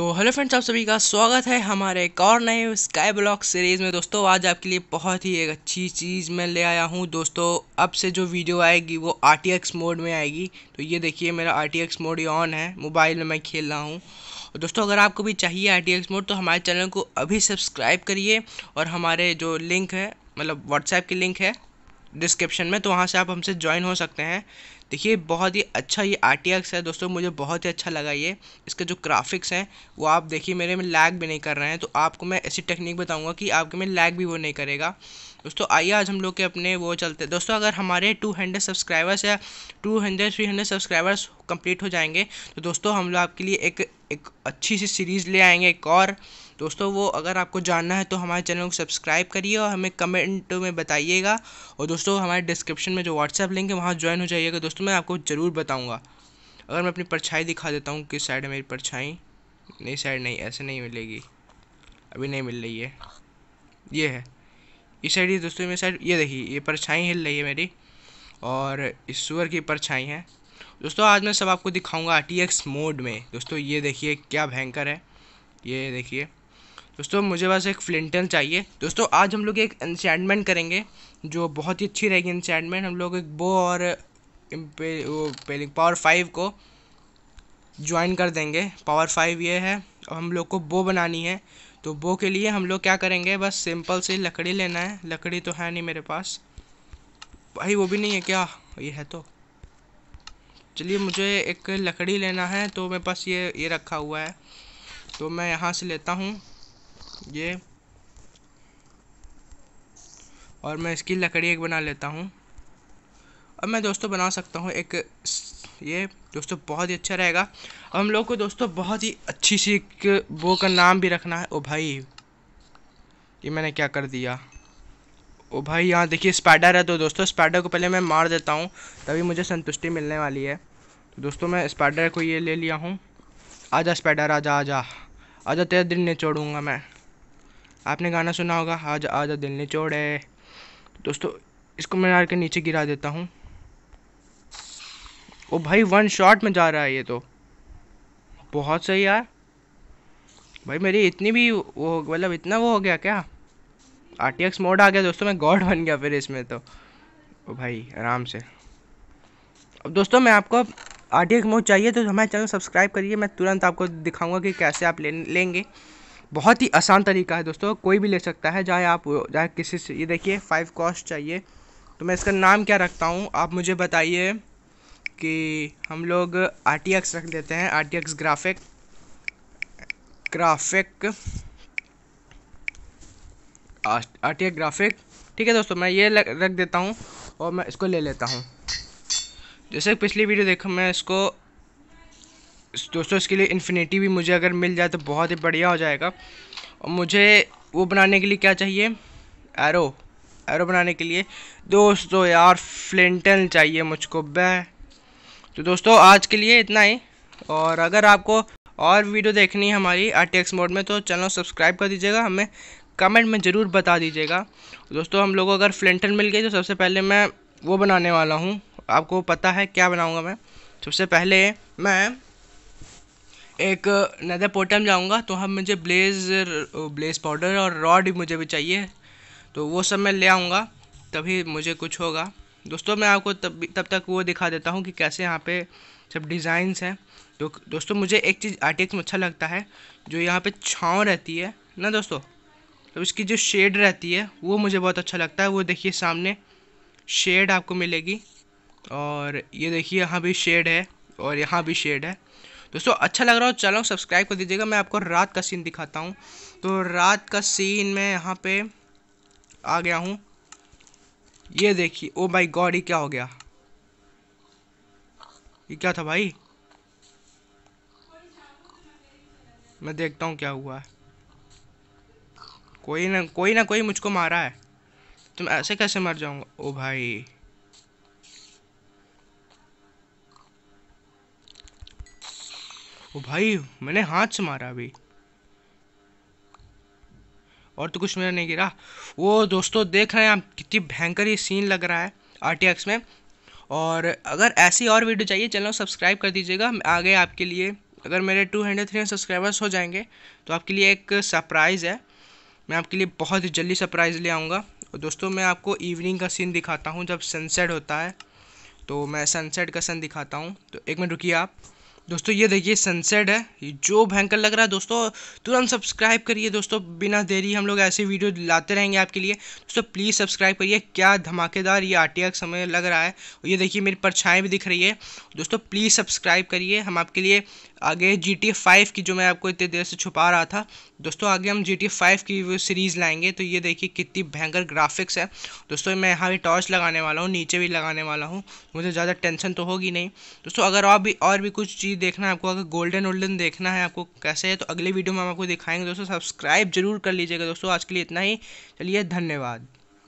तो hello friends आप सभी का स्वागत है हमारे एक और नए स्काई ब्लॉक सीरीज़ में दोस्तों आज आपके लिए बहुत ही एक अच्छी चीज़ मैं ले आया हूँ दोस्तों अब से जो वीडियो आएगी वो आर मोड में आएगी तो ये देखिए मेरा आर मोड ये ऑन है मोबाइल में मैं खेल रहा हूँ और दोस्तों अगर आपको भी चाहिए आर मोड तो हमारे चैनल को अभी सब्सक्राइब करिए और हमारे जो लिंक है मतलब व्हाट्सएप की लिंक है डिस्क्रिप्शन में तो वहाँ से आप हमसे ज्वाइन हो सकते हैं देखिए बहुत ही अच्छा ये आर है दोस्तों मुझे बहुत ही अच्छा लगा ये इसका जो ग्राफिक्स हैं वो आप देखिए मेरे में लैग भी नहीं कर रहे हैं तो आपको मैं ऐसी टेक्निक बताऊँगा कि आपके में लैग भी वो नहीं करेगा दोस्तों आइए आज हम लोग के अपने वो चलते हैं दोस्तों अगर हमारे 200 सब्सक्राइबर्स या 200 300 सब्सक्राइबर्स कंप्लीट हो जाएंगे तो दोस्तों हम लोग आपके लिए एक एक अच्छी सी सीरीज़ ले आएंगे एक और दोस्तों वो अगर आपको जानना है तो हमारे चैनल को सब्सक्राइब करिए और हमें कमेंट में बताइएगा और दोस्तों हमारे डिस्क्रिप्शन में जो व्हाट्सएप लिंक है वहाँ ज्वाइन हो जाइएगा दोस्तों तो मैं आपको ज़रूर बताऊँगा अगर मैं अपनी परछाई दिखा देता हूँ किस साइड है मेरी परछाई नहीं साइड नहीं ऐसे नहीं मिलेगी अभी नहीं मिल रही है ये है इस साइड ये दोस्तों मेरी साइड ये देखिए ये परछाई हिल रही है मेरी और इस सुअर की परछाई है दोस्तों आज मैं सब आपको दिखाऊंगा आर टी एक्स मोड में दोस्तों ये देखिए क्या भयंकर है ये देखिए दोस्तों मुझे बस एक फ्लिंटन चाहिए दोस्तों आज हम लोग एक इंसैंडमेंट करेंगे जो बहुत ही अच्छी रहेगी इंसैंडमेंट हम लोग एक बो और वो पावर फाइव को ज्वाइन कर देंगे पावर फाइव ये है और हम लोग को बो बनानी है तो बो के लिए हम लोग क्या करेंगे बस सिंपल सी लकड़ी लेना है लकड़ी तो है नहीं मेरे पास भाई वो भी नहीं है क्या ये है तो चलिए मुझे एक लकड़ी लेना है तो मेरे पास ये ये रखा हुआ है तो मैं यहाँ से लेता हूँ ये और मैं इसकी लकड़ी एक बना लेता हूँ अब मैं दोस्तों बना सकता हूँ एक ये दोस्तों बहुत ही अच्छा रहेगा अब हम लोग को दोस्तों बहुत ही अच्छी सी एक वो का नाम भी रखना है ओ भाई ये मैंने क्या कर दिया ओ भाई यहाँ देखिए स्पाइडर है तो दोस्तों स्पाइडर को पहले मैं मार देता हूँ तभी मुझे संतुष्टि मिलने वाली है तो दोस्तों मैं स्पाइडर को ये ले लिया हूँ आ जा स्पाइडर आ आ जा जा आ जा तेरा दिल निचोड़ूँगा मैं आपने गाना सुना होगा आ जा आ जा दिल निचोड़े दोस्तों इसको मैं यार के नीचे गिरा देता हूँ ओ भाई वन शॉट में जा रहा है ये तो बहुत सही यार भाई मेरी इतनी भी वो मतलब इतना वो हो गया क्या आर टी एक्स मोड आ गया दोस्तों मैं गॉड बन गया फिर इसमें तो ओ भाई आराम से अब दोस्तों मैं आपको आर टी एक्स मोड चाहिए तो हमारे चैनल सब्सक्राइब करिए मैं तुरंत आपको दिखाऊंगा कि कैसे आप ले लेंगे बहुत ही आसान तरीका है दोस्तों कोई भी ले सकता है चाहे आप चाहे किसी से ये देखिए फाइव कॉस्ट चाहिए तो मैं इसका नाम क्या रखता हूँ आप मुझे बताइए कि हम लोग आर टी एक्स रख देते हैं R T X graphic graphic R T X graphic ठीक है दोस्तों मैं ये रख देता हूँ और मैं इसको ले लेता हूँ जैसे पिछली वीडियो देखो मैं इसको दोस्तों इसके लिए इन्फिनिटी भी मुझे अगर मिल जाए तो बहुत ही बढ़िया हो जाएगा और मुझे वो बनाने के लिए क्या चाहिए एरो एरो बनाने के लिए दोस्तों यार फ्लिंटन चाहिए मुझको बै तो दोस्तों आज के लिए इतना ही और अगर आपको और वीडियो देखनी है हमारी आर मोड में तो चैनल सब्सक्राइब कर दीजिएगा हमें कमेंट में ज़रूर बता दीजिएगा दोस्तों हम लोग को अगर फ्लेंटन मिल गई तो सबसे पहले मैं वो बनाने वाला हूँ आपको पता है क्या बनाऊँगा मैं सबसे पहले मैं एक नदर पोर्टल जाऊँगा तो हम मुझे ब्लेज ब्लेज पाउडर और रॉड मुझे भी चाहिए तो वो सब मैं ले आऊँगा तभी मुझे कुछ होगा दोस्तों मैं आपको तब तब तक वो दिखा देता हूँ कि कैसे यहाँ पे सब डिज़ाइंस हैं तो दोस्तों मुझे एक चीज़ आर्टिक्स में अच्छा लगता है जो यहाँ पे छाँव रहती है ना दोस्तों तो इसकी जो शेड रहती है वो मुझे बहुत अच्छा लगता है वो देखिए सामने शेड आपको मिलेगी और ये देखिए यहाँ भी शेड है और यहाँ भी शेड है दोस्तों अच्छा लग रहा हो चलो सब्सक्राइब कर दीजिएगा मैं आपको रात का सीन दिखाता हूँ तो रात का सीन में यहाँ पर आ गया हूँ ये देखिए ओ माई गॉड ये क्या हो गया ये क्या था भाई मैं देखता हूँ क्या हुआ है कोई ना कोई ना कोई मुझको मारा है तुम ऐसे कैसे मर जाऊंगा ओ oh भाई ओ oh भाई मैंने हाथ से मारा अभी और तो कुछ मेरा नहीं गिरा वो दोस्तों देख रहे हैं आप कितनी भयंकर ये सीन लग रहा है आर में और अगर ऐसी और वीडियो चाहिए चैनल सब्सक्राइब कर दीजिएगा आगे आपके लिए अगर मेरे टू हंड्रेड थ्री सब्सक्राइबर्स हो जाएंगे तो आपके लिए एक सरप्राइज़ है मैं आपके लिए बहुत जल्दी सरप्राइज़ ले आऊँगा और दोस्तों मैं आपको इवनिंग का सीन दिखाता हूँ जब सनसेट होता है तो मैं सनसेट का सन दिखाता हूँ तो एक मिनट रुकिए आप दोस्तों ये देखिए सनसेट है जो भयंकर लग रहा है दोस्तों तुरंत सब्सक्राइब करिए दोस्तों बिना देरी हम लोग ऐसे वीडियो लाते रहेंगे आपके लिए दोस्तों प्लीज़ सब्सक्राइब करिए क्या धमाकेदार ये आर समय लग रहा है और ये देखिए मेरी परछाएँ भी दिख रही है दोस्तों प्लीज़ सब्सक्राइब करिए हम आपके लिए आगे जी टी फाइव की जो मैं आपको इतने देर से छुपा रहा था दोस्तों आगे हम जी टी फाइव की वो सीरीज़ लाएंगे तो ये देखिए कितनी भयंकर ग्राफिक्स है दोस्तों मैं यहाँ भी टॉर्च लगाने वाला हूँ नीचे भी लगाने वाला हूँ मुझे ज़्यादा टेंशन तो होगी नहीं दोस्तों अगर और भी और भी कुछ चीज़ देखना है आपको अगर गोल्डन वोल्डन देखना है आपको कैसे है तो अगले वीडियो में हम आपको दिखाएंगे दोस्तों सब्सक्राइब जरूर कर लीजिएगा दोस्तों आज के लिए इतना ही चलिए धन्यवाद